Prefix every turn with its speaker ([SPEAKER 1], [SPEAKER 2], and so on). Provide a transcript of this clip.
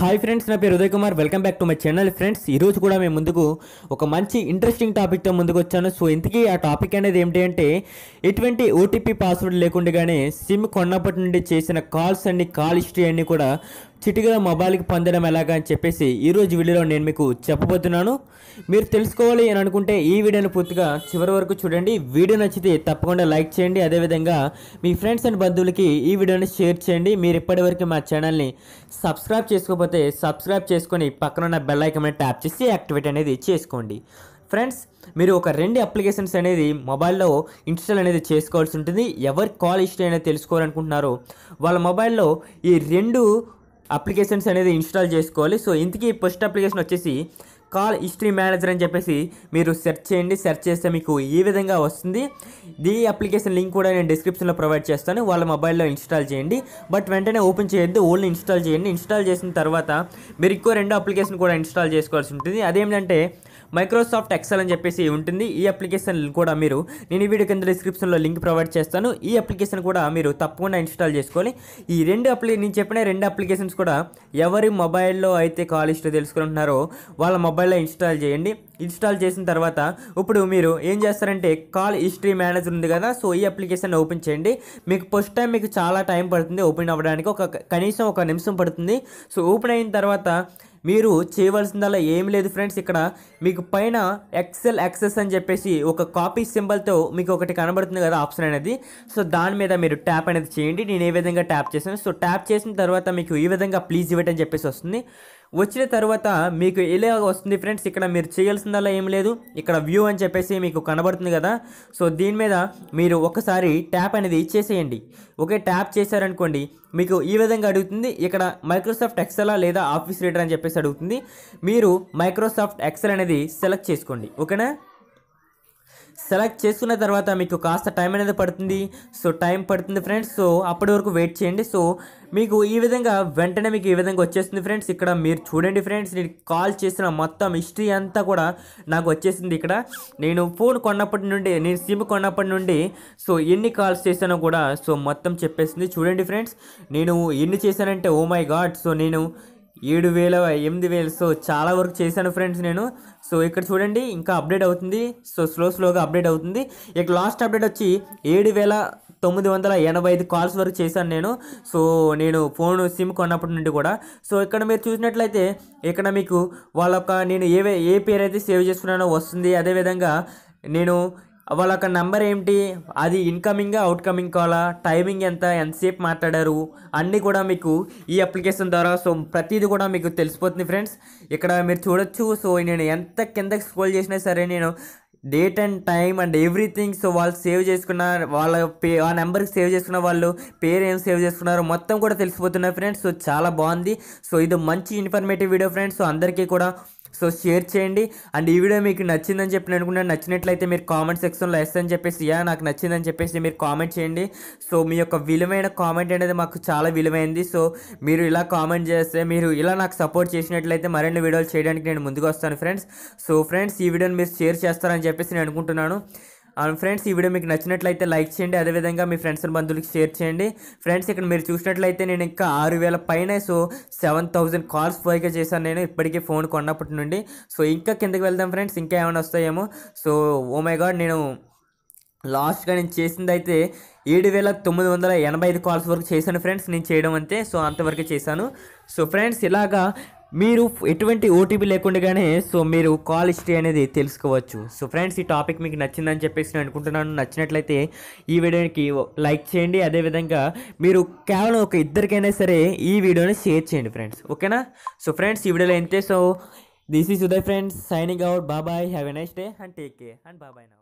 [SPEAKER 1] hi friends నా పేరు Uday Kumar welcome back to my channel friends ఈరోజు కూడా మేము ముందుకు ఒక మంచి ఇంట్రెస్టింగ్ టాపిక్తో ముందుకు వచ్చాను సో ఇంతకీ ఆ టాపిక్ అనేది ఏమిటి అంటే ఎటువంటి ఓటీపీ పాస్వర్డ్ లేకుండానే సిమ్ కొన్నప్పటి నుండి చేసిన కాల్స్ అన్ని కాల్ హిస్టరీ అన్నీ కూడా చిటిగా మొబైల్కి పొందడం ఎలాగా అని చెప్పేసి ఈరోజు వీడియోలో నేను మీకు చెప్పబోతున్నాను మీరు తెలుసుకోవాలి అని అనుకుంటే ఈ వీడియోని పూర్తిగా చివరి వరకు చూడండి వీడియో నచ్చితే తప్పకుండా లైక్ చేయండి అదేవిధంగా మీ ఫ్రెండ్స్ అండ్ బంధువులకి ఈ వీడియోని షేర్ చేయండి మీరు ఇప్పటివరకు మా ఛానల్ని సబ్స్క్రైబ్ చేసుకోకపోతే సబ్స్క్రైబ్ చేసుకొని పక్కన ఉన్న బెల్ ఐకన్ ట్యాప్ చేసి యాక్టివేట్ అనేది చేసుకోండి ఫ్రెండ్స్ మీరు ఒక రెండు అప్లికేషన్స్ అనేది మొబైల్లో ఇన్స్టాల్ అనేది చేసుకోవాల్సి ఉంటుంది ఎవరి కాల్ హిస్టరీ అనేది తెలుసుకోవాలనుకుంటున్నారో వాళ్ళ మొబైల్లో ఈ రెండు అప్లికేషన్స్ అనేది ఇన్స్టాల్ చేసుకోవాలి సో ఇంతకీ ఫస్ట్ అప్లికేషన్ వచ్చేసి కాల్ హిస్టరీ మేనేజర్ అని చెప్పేసి మీరు సెర్చ్ చేయండి సెర్చ్ చేస్తే మీకు ఈ విధంగా వస్తుంది దీ అప్లికేషన్ లింక్ కూడా నేను డిస్క్రిప్షన్లో ప్రొవైడ్ చేస్తాను వాళ్ళ మొబైల్లో ఇన్స్టాల్ చేయండి బట్ వెంటనే ఓపెన్ చేయొద్దు ఓన్లీ ఇన్స్టాల్ చేయండి ఇన్స్టాల్ చేసిన తర్వాత మీరు ఇంకో రెండో అప్లికేషన్ కూడా ఇన్స్టాల్ చేసుకోవాల్సి ఉంటుంది అదేంటంటే మైక్రోసాఫ్ట్ ఎక్సెల్ అని చెప్పేసి ఉంటుంది ఈ అప్లికేషన్ కూడా మీరు నేను ఈ వీడియో కింద డిస్క్రిప్షన్లో లింక్ ప్రొవైడ్ చేస్తాను ఈ అప్లికేషన్ కూడా మీరు తప్పకుండా ఇన్స్టాల్ చేసుకోవాలి ఈ రెండు అప్లి నేను చెప్పిన రెండు అప్లికేషన్స్ కూడా ఎవరి మొబైల్లో అయితే కాల్ హిస్టరీ తెలుసుకుంటున్నారో వాళ్ళ మొబైల్లో ఇన్స్టాల్ చేయండి ఇన్స్టాల్ చేసిన తర్వాత ఇప్పుడు మీరు ఏం చేస్తారంటే కాల్ హిస్టరీ మేనేజర్ ఉంది కదా సో ఈ అప్లికేషన్ ఓపెన్ చేయండి మీకు ఫస్ట్ టైం మీకు చాలా టైం పడుతుంది ఓపెన్ అవ్వడానికి ఒక కనీసం ఒక నిమిషం పడుతుంది సో ఓపెన్ అయిన తర్వాత మీరు చేయవలసిందల్లా ఏం లేదు ఫ్రెండ్స్ ఇక్కడ మీకు పైన ఎక్సెల్ యాక్సెస్ అని చెప్పేసి ఒక కాపీ సింబల్తో మీకు ఒకటి కనబడుతుంది కదా ఆప్షన్ అనేది సో దాని మీద మీరు ట్యాప్ అనేది చేయండి నేను ఏ విధంగా ట్యాప్ చేశాను సో ట్యాప్ చేసిన తర్వాత మీకు ఈ విధంగా ప్లీజ్ ఇవ్వటని చెప్పేసి వస్తుంది వచ్చిన తర్వాత మీకు ఇలా వస్తుంది ఫ్రెండ్స్ ఇక్కడ మీరు చేయాల్సిందల్లా ఏం లేదు ఇక్కడ వ్యూ అని చెప్పేసి మీకు కనబడుతుంది కదా సో దీని మీద మీరు ఒకసారి ట్యాప్ అనేది ఇచ్చేసేయండి ఓకే ట్యాప్ చేశారనుకోండి మీకు ఈ విధంగా అడుగుతుంది ఇక్కడ మైక్రోసాఫ్ట్ ఎక్సెలా లేదా ఆఫీస్ రీడర్ అని చెప్పేసి అడుగుతుంది మీరు మైక్రోసాఫ్ట్ ఎక్సెల్ అనేది సెలెక్ట్ చేసుకోండి ఓకేనా సెలెక్ట్ చేసుకున్న తర్వాత మీకు కాస్త టైం అనేది పడుతుంది సో టైం పడుతుంది ఫ్రెండ్స్ సో అప్పటి వరకు వెయిట్ చేయండి సో మీకు ఈ విధంగా వెంటనే మీకు ఈ విధంగా వచ్చేస్తుంది ఫ్రెండ్స్ ఇక్కడ మీరు చూడండి ఫ్రెండ్స్ నేను కాల్ చేసిన మొత్తం హిస్టరీ అంతా కూడా నాకు వచ్చేసింది ఇక్కడ నేను ఫోన్ కొన్నప్పటి నుండి నేను సిమ్ కొన్నప్పటి నుండి సో ఎన్ని కాల్స్ చేశానో కూడా సో మొత్తం చెప్పేసింది చూడండి ఫ్రెండ్స్ నేను ఎన్ని చేశానంటే ఓ మై గాడ్ సో నేను ఏడు వేల ఎనిమిది వేలు సో చాలా వరకు చేశాను ఫ్రెండ్స్ నేను సో ఇక్కడ చూడండి ఇంకా అప్డేట్ అవుతుంది సో స్లో స్లోగా అప్డేట్ అవుతుంది ఇక లాస్ట్ అప్డేట్ వచ్చి ఏడు వేల తొమ్మిది వందల ఎనభై ఐదు కాల్స్ వరకు చేశాను నేను సో నేను ఫోన్ సిమ్ కొన్నప్పటి నుండి కూడా సో ఇక్కడ మీరు చూసినట్లయితే ఇక్కడ మీకు వాళ్ళ నేను ఏ ఏ పేరు అయితే సేవ్ చేసుకున్నానో వస్తుంది అదేవిధంగా నేను వాళ్ళ యొక్క నెంబర్ ఏంటి అది ఇన్కమింగ్ అవుట్కమింగ్ కాలా టైమింగ్ ఎంత ఎంతసేపు మాట్లాడారు అన్నీ కూడా మీకు ఈ అప్లికేషన్ ద్వారా సో ప్రతిదీ కూడా మీకు తెలిసిపోతుంది ఫ్రెండ్స్ ఇక్కడ మీరు చూడొచ్చు సో నేను ఎంత కిందకి స్క్రోల్ చేసినా సరే నేను date and time and everything so వాళ్ళు సేవ్ చేసుకున్న వాళ్ళ పే ఆ నెంబర్కి సేవ్ చేసుకున్న వాళ్ళు పేరు ఏం సేవ్ చేసుకున్నారో మొత్తం కూడా తెలిసిపోతున్నాయి ఫ్రెండ్స్ సో చాలా బాగుంది సో ఇది మంచి ఇన్ఫర్మేటివ్ వీడియో ఫ్రెండ్స్ సో అందరికీ కూడా సో షేర్ చేయండి అండ్ ఈ వీడియో మీకు నచ్చిందని చెప్పి అనుకున్నాను నచ్చినట్లయితే మీరు కామెంట్ సెక్షన్లో ఎస్ అని చెప్పేసి యా నాకు నచ్చిందని చెప్పేసి మీరు కామెంట్ చేయండి సో మీ యొక్క విలువైన కామెంట్ అనేది మాకు చాలా విలువైంది సో మీరు ఇలా కామెంట్ చేస్తే మీరు ఇలా నాకు సపోర్ట్ చేసినట్లయితే మరిన్ని వీడియోలు చేయడానికి నేను ముందుకు వస్తాను ఫ్రెండ్స్ సో ఫ్రెండ్స్ ఈ వీడియోని మీరు షేర్ చేస్తారని చెప్పేసి నేను అనుకుంటున్నాను అండ్ ఫ్రెండ్స్ ఈ వీడియో మీకు నచ్చినట్లయితే లైక్ చేయండి అదేవిధంగా మీ ఫ్రెండ్స్ అండ్ బంధువులకి షేర్ చేయండి ఫ్రెండ్స్ ఇక్కడ మీరు చూసినట్లయితే నేను ఇంకా ఆరు వేల పైన సో సెవెన్ థౌజండ్ కాల్స్ పోయిగా చేశాను నేను ఇప్పటికే ఫోన్ కొన్నప్పటి నుండి సో ఇంకా కిందకి వెళ్దాం ఫ్రెండ్స్ ఇంకా ఏమైనా వస్తాయేమో సో ఓ మై గాడ్ నేను లాస్ట్గా నేను చేసింది అయితే ఏడు వేల తొమ్మిది వందల ఎనభై ఐదు కాల్స్ వరకు చేశాను ఫ్రెండ్స్ నేను చేయడం అంతే సో అంతవరకు చేశాను సో ఫ్రెండ్స్ ఇలాగా మీరు ఎటువంటి ఓటీపీ లేకుండానే సో మీరు కాల్ హిస్టరీ అనేది తెలుసుకోవచ్చు సో ఫ్రెండ్స్ ఈ టాపిక్ మీకు నచ్చిందని చెప్పేసి నేను అనుకుంటున్నాను నచ్చినట్లయితే ఈ వీడియోకి లైక్ చేయండి అదేవిధంగా మీరు కేవలం ఒక ఇద్దరికైనా సరే ఈ వీడియోని షేర్ చేయండి ఫ్రెండ్స్ ఓకేనా సో ఫ్రెండ్స్ ఈ వీడియోలో ఎంతే so this is Uday friends signing out bye bye have a nice day and take care and bye bye నా